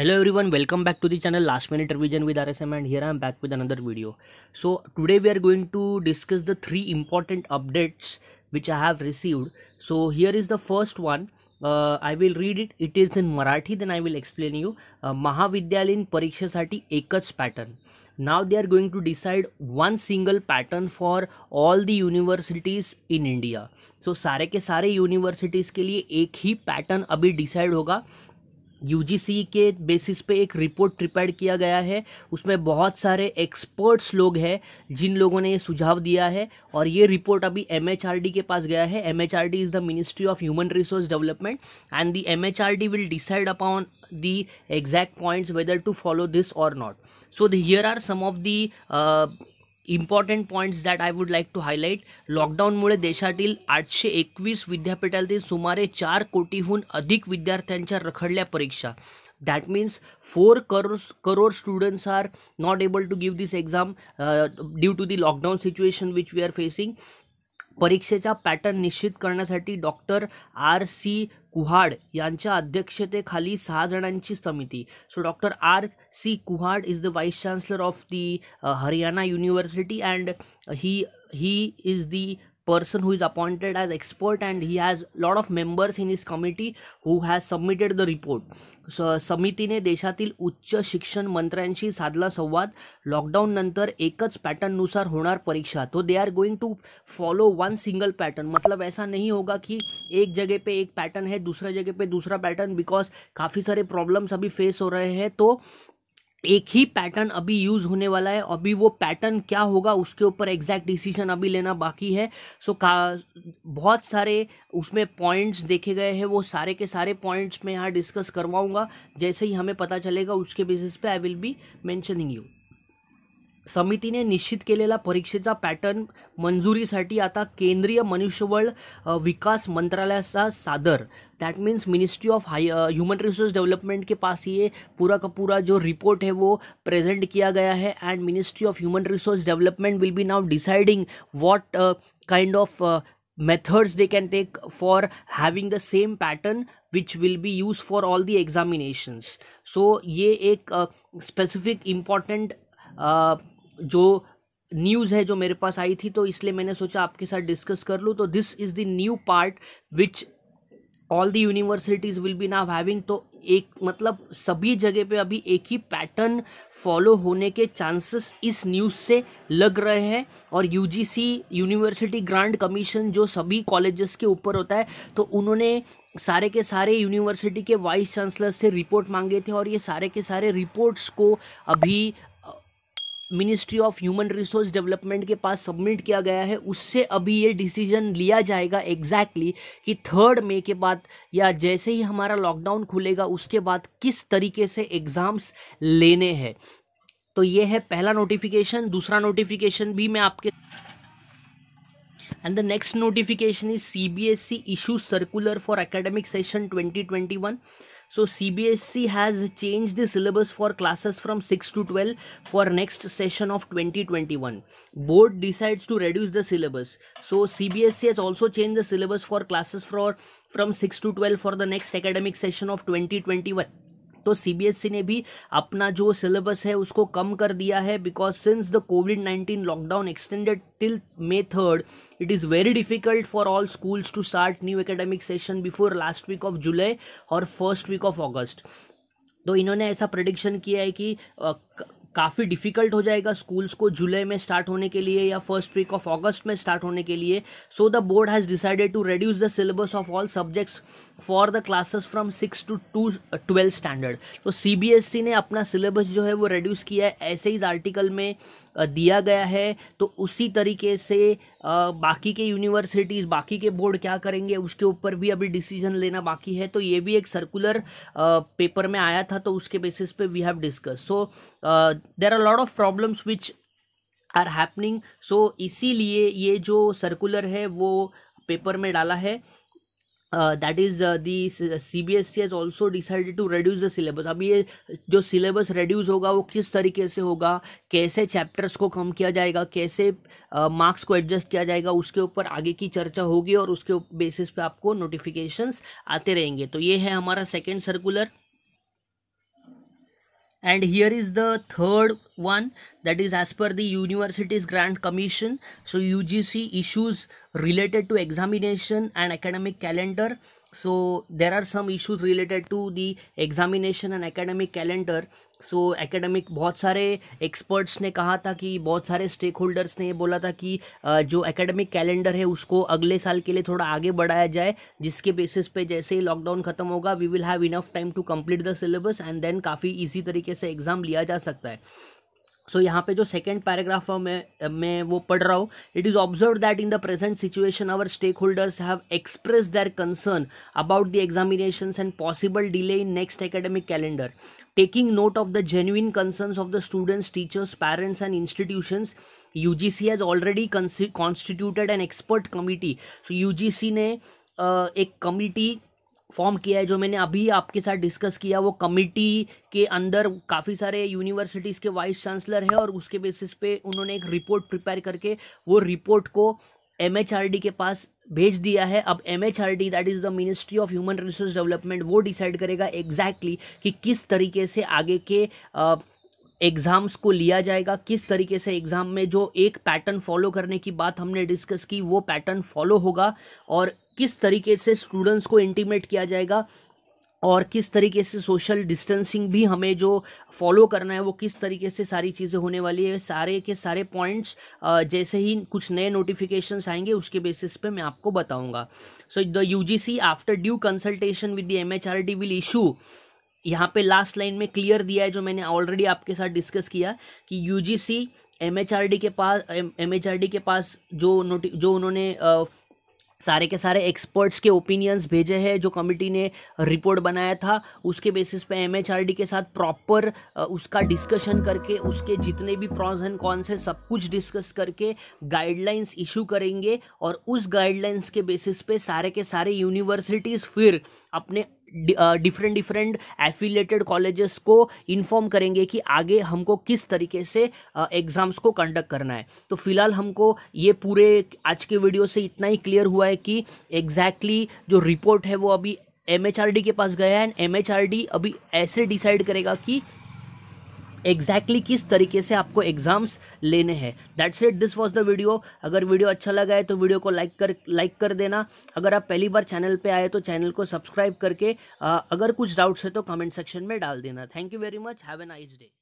Hello everyone welcome back to the channel last minute revision with R M and here I am back with another video so today we are going to discuss the three important updates which I have received so here is the first one I will read it it is in Marathi then I will explain you महाविद्यालयीन परीक्षेसाठी एकच pattern now they are going to decide one single pattern for all the universities in India so सारे के सारे universities के लिए एक ही पैटर्न अभी डिसाइड होगा यूजीसी के बेसिस पे एक रिपोर्ट प्रिपेयर किया गया है उसमें बहुत सारे एक्सपर्ट्स लोग हैं जिन लोगों ने ये सुझाव दिया है और ये रिपोर्ट अभी एम के पास गया है M D is the ministry of human resource development and the D will decide upon the exact points whether to follow this or not so there are some of the important points that I would like to highlight लॉकडाऊनमुळे देशातील आठशे एकवीस विद्यापीठातील सुमारे चार कोटीहून अधिक विद्यार्थ्यांच्या रखडल्या परीक्षा that means four crores crore students are not able to give this exam due to the lockdown situation which we are facing परीक्षेचा पॅटर्न निश्चित करण्यासाठी डॉक्टर आर सी कुहाड यांच्या अध्यक्षतेखाली सहा जणांची समिती so doctor R C Kuhad is the vice chancellor of the Haryana university and he he is the person who is appointed as expert and he has lot of members in his committee who has submitted the report so, समितीने देशातील उच्च शिक्षण मंत्र्यांशी साधला संवाद lockdown नंतर एकच पैटर्ननुसार होणार परीक्षा तो they are going to follow one single pattern मतलब ऐसा नहीं होगा कि एक जगह पे एक पैटर्न है दूसरा जगह पे दूसरा पैटर्न बिकॉज काफ़ी सारे प्रॉब्लम्स अभी फेस हो रहे हैं तो एक ही पैटर्न अभी यूज होने वाला है अभी वो पैटर्न क्या होगा उसके ऊपर एग्जैक्ट डिसीजन अभी लेना बाकी है सो so, बहुत सारे उसमें पॉइंट्स देखे गए हैं वो सारे के सारे पॉइंट्स मैं यहाँ डिस्कस करवाऊँगा जैसे ही हमें पता चलेगा उसके बेसिस पे I will be mentioning you समिति ने निश्चित केलेला परीक्षेचा पैटर्न मंजूरी आता केंद्रीय मनुष्यबल विकास मंत्रालय सादर that means ministry of high human resource development के पास ये पूरा का पूरा जो रिपोर्ट है वो प्रेजेंट किया गया है and ministry of human resource development will be now deciding what kind of methods they can take for having the same pattern which will be use for all the examinations so ये एक uh, important जो news है जो मेरे पास आई थी तो इसलिए मैंने सोचा आपके साथ डिस्कस कर लूँ तो this is the new part which all the universities will be now having तो एक मतलब सभी जगह पे अभी एक ही पैटर्न फॉलो होने के चांसेस इस न्यूज़ से लग रहे हैं और यूजीसी यूनिवर्सिटी ग्रांट कमीशन जो सभी कॉलेजेस के ऊपर होता है तो उन्होंने सारे के सारे यूनिवर्सिटी के वाइस चांसलर से रिपोर्ट मांगे थे और ये सारे के सारे रिपोर्ट्स को अभी ministry of human resource development के पास सबमिट किया गया है उससे अभी ये डिसीजन लिया जाएगा एग्जैक्टली exactly कि थर्ड मे के बाद या जैसे ही हमारा लॉकडाउन खुलेगा उसके बाद किस तरीके से एग्ज़ाम्स लेने हैं तो ये है पहला नोटिफिकेशन दूसरा नोटिफिकेशन भी मैं आपके and the next notification is CBSE for circular for academic session 2021 So CBSC has changed the syllabus for classes from 6 to 12 for next session of 2021. Board decides to reduce the syllabus. So CBSC has also changed the syllabus for classes for from 6 to 12 for the next academic session of 2021. तो CBSE e ने भी अपना जो syllabus है उसको कम कर दिया है because since the COVID nineteen lockdown extended till May third it is very difficult for all schools to start new academic session before last week of July or first week of August तो इन्होंने ऐसा prediction किया है कि काफ़ी difficult हो जाएगा schools को जुलाई में स्टार्ट होने के लिए या फर्स्ट वीक ऑफ अगस्त में स्टार्ट होने के लिए so the board has decided to reduce the syllabus of all subjects for the classes from six to to twelfth standard तो सी बी एस ई ने अपना सिलेबस जो है वो रिड्यूस किया है ऐसे इस आर्टिकल में uh, दिया गया है तो उसी तरीके से uh, बाकी के यूनिवर्सिटीज़ बाकी के बोर्ड क्या करेंगे उसके ऊपर भी अभी डिसीजन लेना बाकी है तो ये भी एक सर्कुलर पेपर uh, में आया था तो उसके बेसिस पे we have discuss so there are lot of problems which are happening so इसीलिए ये जो सर्कुलर है वो पेपर में डाला है Uh, that is uh, the CBSE has also decided to reduce the syllabus अब ये जो सिलेबस रिड्यूस होगा वो किस तरीके से होगा कैसे चैप्टर्स को कम किया जाएगा कैसे मार्क्स uh, को एडजस्ट किया जाएगा उसके ऊपर आगे की चर्चा होगी और उसके बेसिस पे आपको नोटिफिकेशंस आते रहेंगे तो ये है हमारा second circular and here is the third one that is as per the university's grant commission so ugc issues related to examination and academic calendar so there are some issues related to the examination and academic calendar so, academic बहुत सारे experts ने कहा था कि बहुत सारे stakeholders holders ने बोला था कि जो academic calendar है उसको अगले साल के लिए थोड़ा आगे बढ़ाया जाए जिसके basis पे जैसे ही lockdown खत्म होगा we will have enough time to complete the syllabus and then काफ़ी easy तरीके से exam लिया जा सकता है सो so, यहाँ पे जो सेकेंड पैराग्राफ में मैं वो पढ़ रहा हूँ it is observe that in the present situation our stakeholders have express their concern about the examinations and possible delay in next academic calendar taking note of the genuine concerns of the students teachers parents and institutions U G C has already constituted an expert committee so U G C ने uh, एक committee form किया है जो मैंने अभी आपके साथ discuss किया वो कमिटी के अंदर काफ़ी सारे यूनिवर्सिटीज़ के वाइस चांसलर है और उसके बेसिस पे उन्होंने एक रिपोर्ट प्रिपेयर करके वो रिपोर्ट को एम के पास भेज दिया है अब M H R D that is the ministry of human resource development वो डिसाइड करेगा एग्जैक्टली exactly कि किस तरीके से आगे के एग्ज़ाम्स को लिया जाएगा किस तरीके से एग्ज़ाम में जो एक पैटर्न फॉलो करने की बात हमने डिस्कस की वो पैटर्न फॉलो होगा और किस तरीके से स्टूडेंट्स को इंटीमेट किया जाएगा और किस तरीके से सोशल डिस्टेंसिंग भी हमें जो फॉलो करना है वो किस तरीके से सारी चीज़ें होने वाली है सारे के सारे पॉइंट्स जैसे ही कुछ नए नोटिफिकेशंस आएंगे उसके बेसिस पे मैं आपको बताऊंगा so the UGC after due consultation with the D will issue यहाँ पे लास्ट लाइन में क्लियर दिया है जो मैंने ऑलरेडी आपके साथ डिस्कस किया कि आर डी के पास डी के पास जो नोटि जो उन्होंने सारे के सारे एक्सपर्ट्स के ओपिनियंस भेजे हैं जो कमिटी ने रिपोर्ट बनाया था उसके बेसिस पे एमएचआरडी के साथ प्रॉपर उसका डिस्कशन करके उसके जितने भी प्रॉन्स एंड कॉन्स है सब कुछ डिस्कस करके गाइडलाइंस इशू करेंगे और उस गाइडलाइंस के बेसिस पे सारे के सारे यूनिवर्सिटीज़ फिर अपने डिफरेंट डिफरेंट एफिलेटेड कॉलेजेस को इन्फॉर्म करेंगे कि आगे हमको किस तरीके से एग्ज़ाम्स को कंडक्ट करना है तो फिलहाल हमको ये पूरे आज के वीडियो से इतना ही क्लियर हुआ है कि एग्जैक्टली exactly जो रिपोर्ट है वो अभी एम के पास गया है एंड एम अभी ऐसे डिसाइड करेगा कि एग्जैक्टली exactly किस तरीके से आपको एग्जाम्स लेने हैं that's it this was the video अगर वीडियो अच्छा लगा है तो वीडियो को लाइक कर लाइक कर देना अगर आप पहली बार चैनल पे आए तो चैनल को सब्सक्राइब करके अगर कुछ डाउट्स है तो कमेंट सेक्शन में डाल देना thank you very much have a nice day